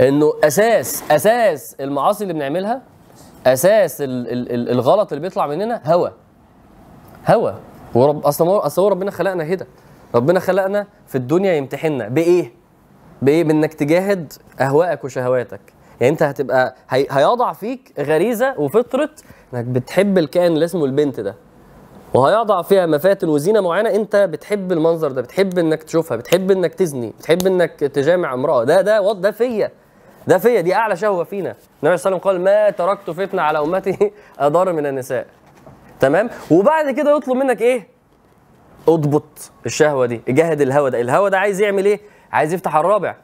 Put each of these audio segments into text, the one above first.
انه اساس اساس المعاصي اللي بنعملها اساس الـ الـ الـ الغلط اللي بيطلع مننا هوى هوى ورب اصلا اصل ربنا خلقنا كده ربنا خلقنا في الدنيا يمتحننا بايه؟ بايه؟ بانك تجاهد اهوائك وشهواتك يعني انت هتبقى هي... هيضع فيك غريزه وفطره انك بتحب الكائن اللي اسمه البنت ده وهيضع فيها مفاتن وزينه معينه انت بتحب المنظر ده بتحب انك تشوفها بتحب انك تزني بتحب انك تجامع امراه ده ده ده فيا ده فيا دي اعلى شهوه فينا النبي صلى الله عليه وسلم قال ما تركت فتنه على امتي ادار من النساء تمام وبعد كده يطلب منك ايه اضبط الشهوه دي جهد الهوى ده الهوى ده عايز يعمل ايه عايز يفتح الرابع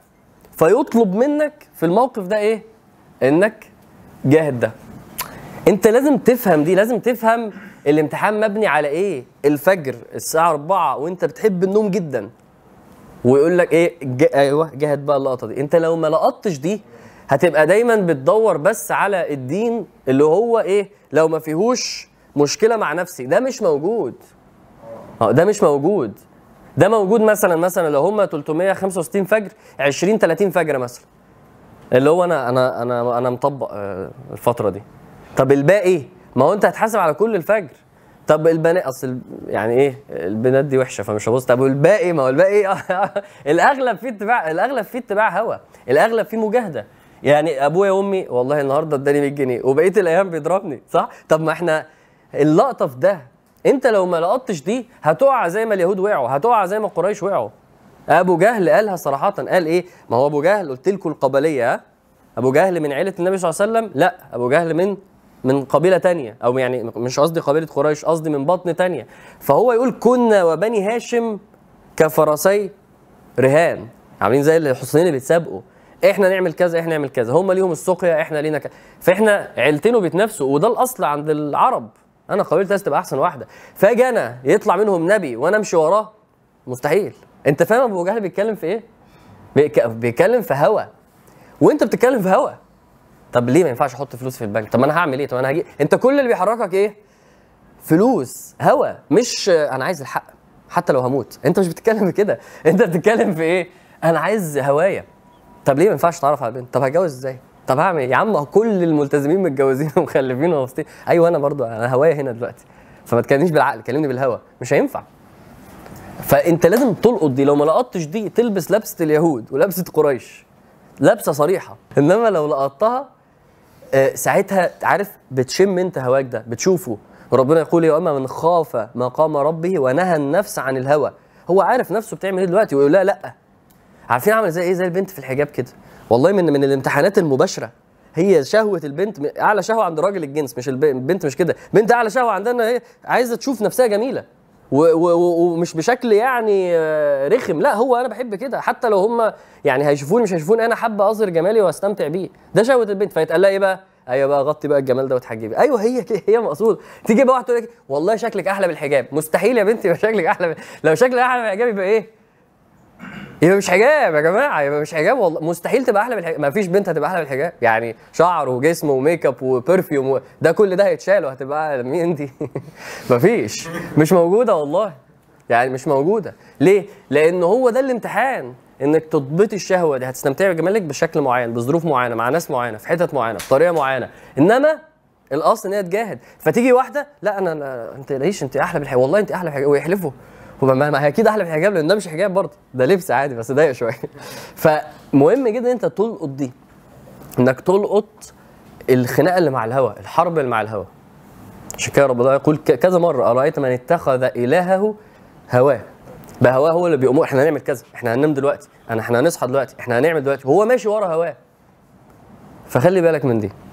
فيطلب منك في الموقف ده ايه انك جاهد ده انت لازم تفهم دي لازم تفهم الامتحان مبني على ايه الفجر الساعه 4 وانت بتحب النوم جدا ويقول لك ايه ايوه جهد بقى اللقطه دي انت لو ما لقطتش دي هتبقى دايما بتدور بس على الدين اللي هو ايه لو ما فيهوش مشكله مع نفسي ده مش موجود اه ده مش موجود ده موجود مثلا مثلا لو هم 365 فجر 20 30 فجر مثلا اللي هو انا انا انا انا مطبق آه، الفتره دي طب الباقي ما هو انت هتحاسب على كل الفجر طب البنات اصل يعني ايه البنات دي وحشه فمش هبص طب والباقي ما هو الباقي إيه؟ الاغلب فيه اتباع الاغلب فيه اتباع هوا الاغلب فيه مجاهده يعني ابويا وامي والله النهارده اداني 100 جنيه وبقيه الايام بيضربني صح طب ما احنا اللقطه في ده انت لو ما لقطتش دي هتقع زي ما اليهود وقعوا هتقع زي ما قريش وقعوا ابو جهل قالها صراحه قال ايه ما هو ابو جهل قلت لكم القبليه ابو جهل من عيله النبي صلى الله عليه وسلم لا ابو جهل من من قبيلة تانية أو يعني مش قصدي قبيلة قريش قصدي من بطن تانية فهو يقول كنا وبني هاشم كفرسي رهان عاملين زي الحصينين اللي بيتسابقوا احنا نعمل كذا احنا نعمل كذا هم ليهم السقيا احنا لينا كذا فاحنا عيلتين بيتنافسوا وده الاصل عند العرب انا قبيله لازم تبقى احسن واحده فاجي انا يطلع منهم نبي وانا امشي وراه مستحيل انت فاهم ابو جهل بيتكلم في ايه بيتكلم في هوى وانت بتتكلم في هوى طب ليه ما ينفعش احط فلوس في البنك طب انا هعمل ايه طب انا هجي انت كل اللي بيحركك ايه فلوس هوا مش انا عايز الحق حتى لو هموت انت مش بتتكلم في كده انت بتتكلم في ايه انا عايز هوايه طب ليه ما ينفعش اتعرف على بنت طب هتجوز ازاي طب هعمل ايه يا عم كل الملتزمين متجوزين ومخلفين ومبسوطين ايوه انا برضو انا هوايه هنا دلوقتي فما تكلمنيش بالعقل كلمني بالهوا مش هينفع فانت لازم تلقط دي لو ما لقطتش دي تلبس لبسه اليهود ولبسه قريش لابسه صريحه انما لو لقطتها آه، ساعتها عارف بتشم انت هواك ده بتشوفه ربنا يقول يا اما من خاف مقام ربه ونهى النفس عن الهوى هو عارف نفسه بتعمل ايه دلوقتي ويقول لها لا عارفين عامل زي ايه زي البنت في الحجاب كده والله من من الامتحانات المباشره هي شهوه البنت اعلى شهوه عند راجل الجنس مش البنت مش كده البنت اعلى شهوه عندها هي إيه؟ عايزه تشوف نفسها جميله ومش بشكل يعني آه، رخم لا هو انا بحب كده حتى لو هم يعني هيشوفوني مش هيشوفوني انا حابه اظهر جمالي واستمتع بيه ده شهوه البنت فيتقال لها ايه بقى ايوه بقى غطي بقى الجمال ده وتحجبي ايوه هي هي مقصود تيجي بقى واحده تقول لك والله شكلك احلى بالحجاب مستحيل يا بنتي يبقى شكلك احلى لو شكلك احلى بالحجاب يبقى ايه يبقى مش حجاب يا جماعه يبقى مش حجاب والله مستحيل تبقى احلى من الحجاب مفيش بنت هتبقى احلى من الحجاب يعني شعر وجسم وميك اب وبرفيوم و... ده كل ده هيتشال وهتبقى مين انت مفيش مش موجوده والله يعني مش موجوده ليه لان هو ده الامتحان انك تضبطي الشهوه دي هتستمتعي بجمالك بشكل معين بظروف معينه مع ناس معينه في حتت معينه بطريقه معينه انما الاصل ان هي تجاهد فتيجي واحده لا انا, أنا... انت ليش انت احلى بالحاجه والله انت احلى الحجاب ويحلفوا وما هي اكيد احلى من الحجاب لان ده مش حجاب برضه ده لبس عادي بس ضيق شويه فمهم جدا انت تلقط دي انك تلقط الخناقه اللي مع الهوى الحرب اللي مع الهوى عشان كده ربنا يقول كذا مره ارايت من اتخذ الهه هواه هواه هو اللي بيقوم احنا هنعمل كذا احنا هننام دلوقتي احنا هنصحى دلوقتي احنا هنعمل دلوقتي هو ماشي ورا هواه فخلي بالك من دي